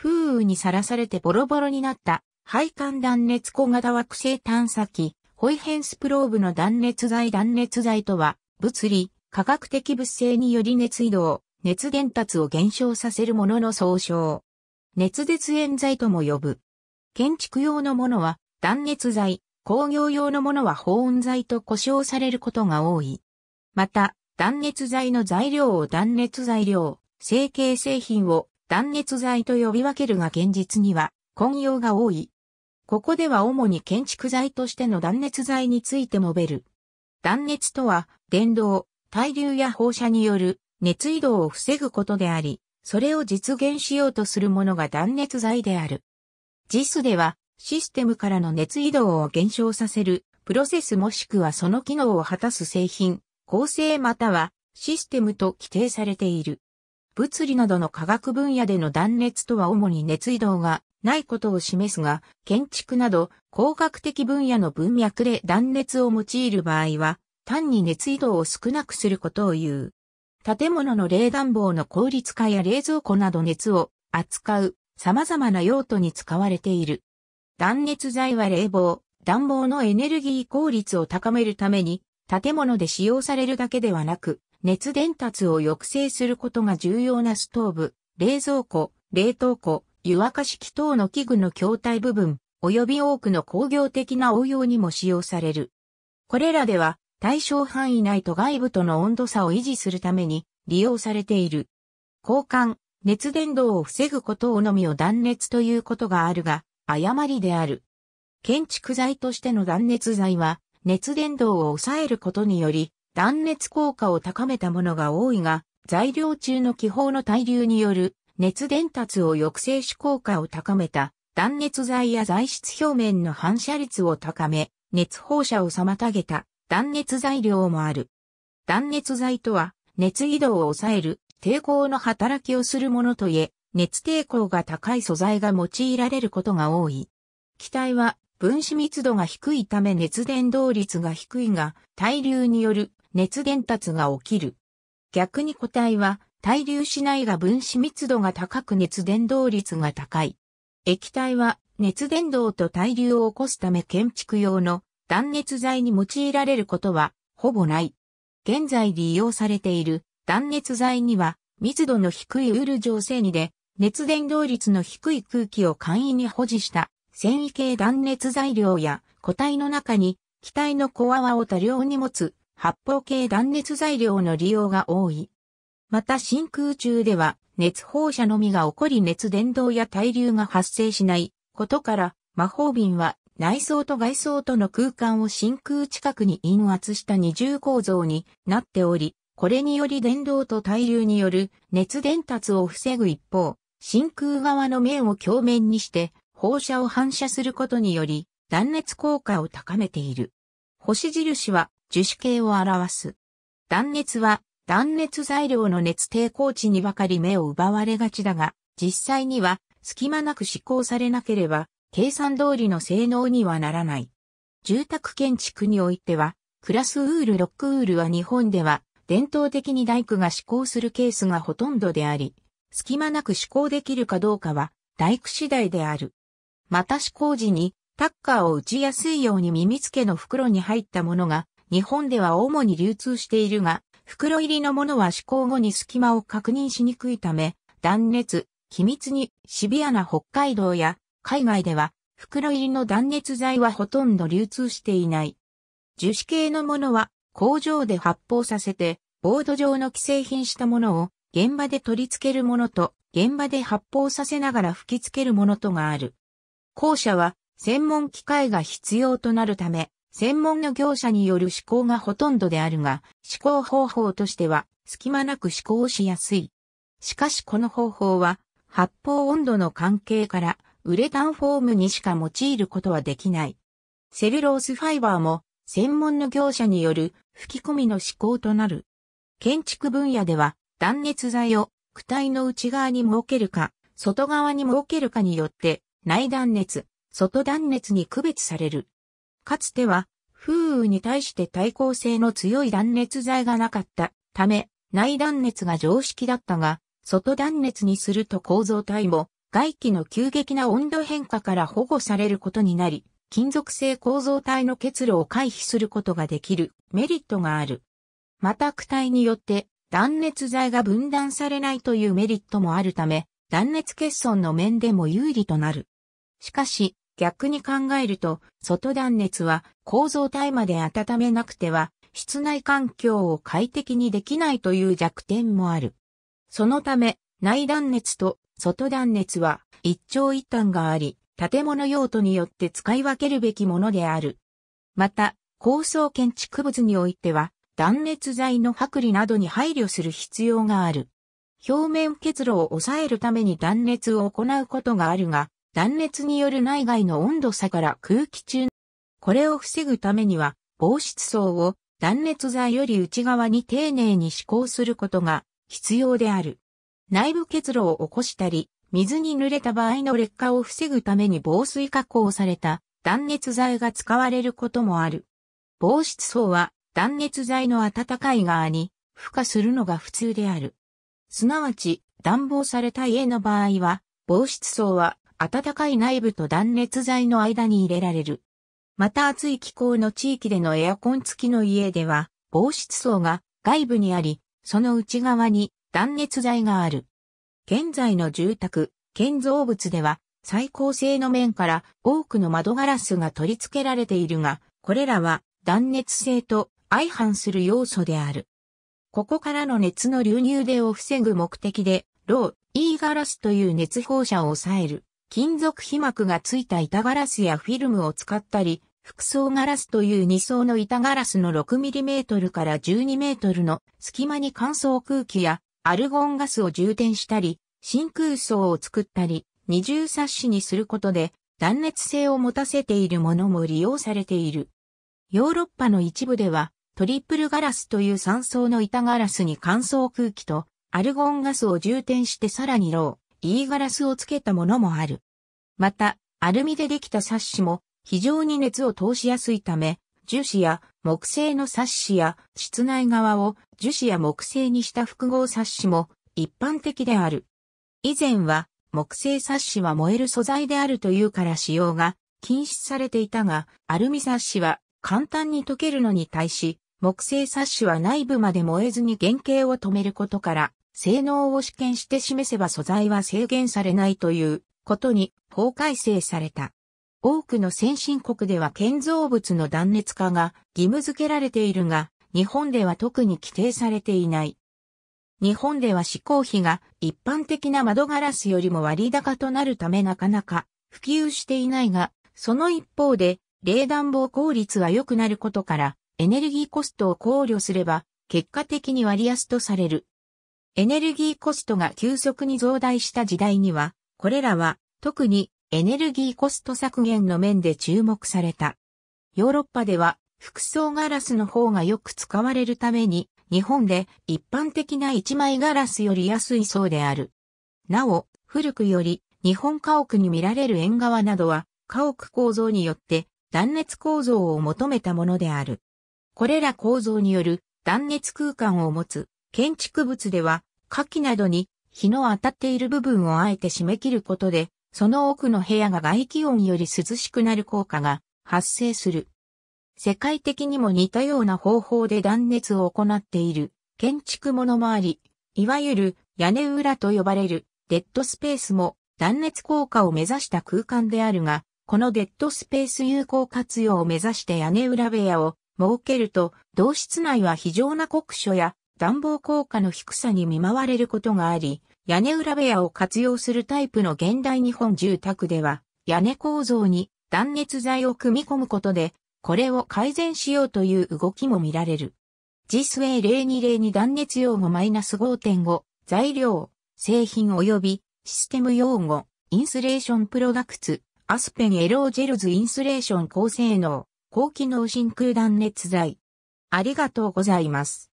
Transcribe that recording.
風雨にさらされてボロボロになった配管断熱小型惑星探査機、ホイヘンスプローブの断熱材断熱材とは、物理、科学的物性により熱移動、熱伝達を減少させるものの総称。熱絶縁材とも呼ぶ。建築用のものは断熱材、工業用のものは保温材と呼称されることが多い。また、断熱材の材料を断熱材料、成形製品を断熱材と呼び分けるが現実には混用が多い。ここでは主に建築材としての断熱材について述べる。断熱とは、電動、対流や放射による熱移動を防ぐことであり、それを実現しようとするものが断熱材である。JIS では、システムからの熱移動を減少させる、プロセスもしくはその機能を果たす製品、構成またはシステムと規定されている。物理などの科学分野での断熱とは主に熱移動がないことを示すが、建築など工学的分野の文脈で断熱を用いる場合は、単に熱移動を少なくすることを言う。建物の冷暖房の効率化や冷蔵庫など熱を扱う様々な用途に使われている。断熱材は冷房、暖房のエネルギー効率を高めるために、建物で使用されるだけではなく、熱伝達を抑制することが重要なストーブ、冷蔵庫、冷凍庫、湯沸かし器等の器具の筐体部分、及び多くの工業的な応用にも使用される。これらでは対象範囲内と外部との温度差を維持するために利用されている。交換、熱伝導を防ぐことをのみを断熱ということがあるが、誤りである。建築材としての断熱材は、熱伝導を抑えることにより、断熱効果を高めたものが多いが、材料中の気泡の対流による熱伝達を抑制し効果を高めた断熱材や材質表面の反射率を高め、熱放射を妨げた断熱材料もある。断熱材とは、熱移動を抑える抵抗の働きをするものといえ、熱抵抗が高い素材が用いられることが多い。気体は分子密度が低いため熱伝導率が低いが、対流による熱伝達が起きる。逆に固体は対流しないが分子密度が高く熱伝導率が高い。液体は熱伝導と対流を起こすため建築用の断熱材に用いられることはほぼない。現在利用されている断熱材には密度の低いウール状繊維で熱伝導率の低い空気を簡易に保持した繊維系断熱材料や固体の中に気体の小泡を多量に持つ発泡系断熱材料の利用が多い。また真空中では熱放射のみが起こり熱伝導や対流が発生しないことから魔法瓶は内装と外装との空間を真空近くに陰圧した二重構造になっており、これにより電動と対流による熱伝達を防ぐ一方、真空側の面を鏡面にして放射を反射することにより断熱効果を高めている。星印は樹脂系を表す。断熱は断熱材料の熱抵抗値にばかり目を奪われがちだが、実際には隙間なく施行されなければ計算通りの性能にはならない。住宅建築においては、クラスウールロックウールは日本では伝統的に大工が施行するケースがほとんどであり、隙間なく施行できるかどうかは大工次第である。また施工時にタッカーを打ちやすいように耳付けの袋に入ったものが日本では主に流通しているが、袋入りのものは試行後に隙間を確認しにくいため、断熱、機密にシビアな北海道や海外では袋入りの断熱材はほとんど流通していない。樹脂系のものは工場で発泡させてボード状の既製品したものを現場で取り付けるものと現場で発泡させながら吹き付けるものとがある。後者は専門機械が必要となるため専門の業者による思考がほとんどであるが、思考方法としては、隙間なく思考しやすい。しかしこの方法は、発泡温度の関係から、ウレタンフォームにしか用いることはできない。セルロースファイバーも、専門の業者による吹き込みの試行となる。建築分野では、断熱材を躯体の内側に設けるか、外側に設けるかによって、内断熱、外断熱に区別される。かつては、風雨に対して耐抗性の強い断熱材がなかったため、内断熱が常識だったが、外断熱にすると構造体も外気の急激な温度変化から保護されることになり、金属製構造体の結露を回避することができるメリットがある。また躯体によって断熱材が分断されないというメリットもあるため、断熱欠損の面でも有利となる。しかし、逆に考えると、外断熱は構造体まで温めなくては、室内環境を快適にできないという弱点もある。そのため、内断熱と外断熱は一長一短があり、建物用途によって使い分けるべきものである。また、高層建築物においては、断熱材の剥離などに配慮する必要がある。表面結露を抑えるために断熱を行うことがあるが、断熱による内外の温度差から空気中これを防ぐためには、防湿層を断熱材より内側に丁寧に施工することが必要である。内部結露を起こしたり、水に濡れた場合の劣化を防ぐために防水加工された断熱材が使われることもある。防湿層は断熱材の暖かい側に付加するのが普通である。すなわち、暖房された家の場合は、防湿層は暖かい内部と断熱材の間に入れられる。また暑い気候の地域でのエアコン付きの家では、防湿層が外部にあり、その内側に断熱材がある。現在の住宅、建造物では、最高性の面から多くの窓ガラスが取り付けられているが、これらは断熱性と相反する要素である。ここからの熱の流入でを防ぐ目的で、ロー、E ガラスという熱放射を抑える。金属皮膜がついた板ガラスやフィルムを使ったり、複層ガラスという2層の板ガラスの 6mm から 12m の隙間に乾燥空気やアルゴンガスを充填したり、真空層を作ったり、二重サッシにすることで断熱性を持たせているものも利用されている。ヨーロッパの一部ではトリプルガラスという3層の板ガラスに乾燥空気とアルゴンガスを充填してさらにロー。いいガラスをつけたものもある。また、アルミでできたサッシも非常に熱を通しやすいため、樹脂や木製のサッシや室内側を樹脂や木製にした複合サッシも一般的である。以前は木製サッシは燃える素材であるというから使用が禁止されていたが、アルミサッシは簡単に溶けるのに対し、木製サッシは内部まで燃えずに原型を止めることから、性能を試験して示せば素材は制限されないということに法改正された。多くの先進国では建造物の断熱化が義務付けられているが、日本では特に規定されていない。日本では試行費が一般的な窓ガラスよりも割高となるためなかなか普及していないが、その一方で冷暖房効率が良くなることからエネルギーコストを考慮すれば結果的に割安とされる。エネルギーコストが急速に増大した時代には、これらは特にエネルギーコスト削減の面で注目された。ヨーロッパでは服装ガラスの方がよく使われるために、日本で一般的な一枚ガラスより安いそうである。なお、古くより日本家屋に見られる縁側などは、家屋構造によって断熱構造を求めたものである。これら構造による断熱空間を持つ建築物では火器などに日の当たっている部分をあえて締め切ることで、その奥の部屋が外気温より涼しくなる効果が発生する。世界的にも似たような方法で断熱を行っている建築物もあり、いわゆる屋根裏と呼ばれるデッドスペースも断熱効果を目指した空間であるが、このデッドスペース有効活用を目指して屋根裏部屋を設けると、同室内は非常な酷暑や暖房効果の低さに見舞われることがあり、屋根裏部屋を活用するタイプの現代日本住宅では、屋根構造に断熱材を組み込むことで、これを改善しようという動きも見られる。ジスウェイ0202断熱用語マイナス -5.5 材料、製品及びシステム用語、インスレーションプロダクツ、アスペンエロージェルズインスレーション高性能、高機能真空断熱材。ありがとうございます。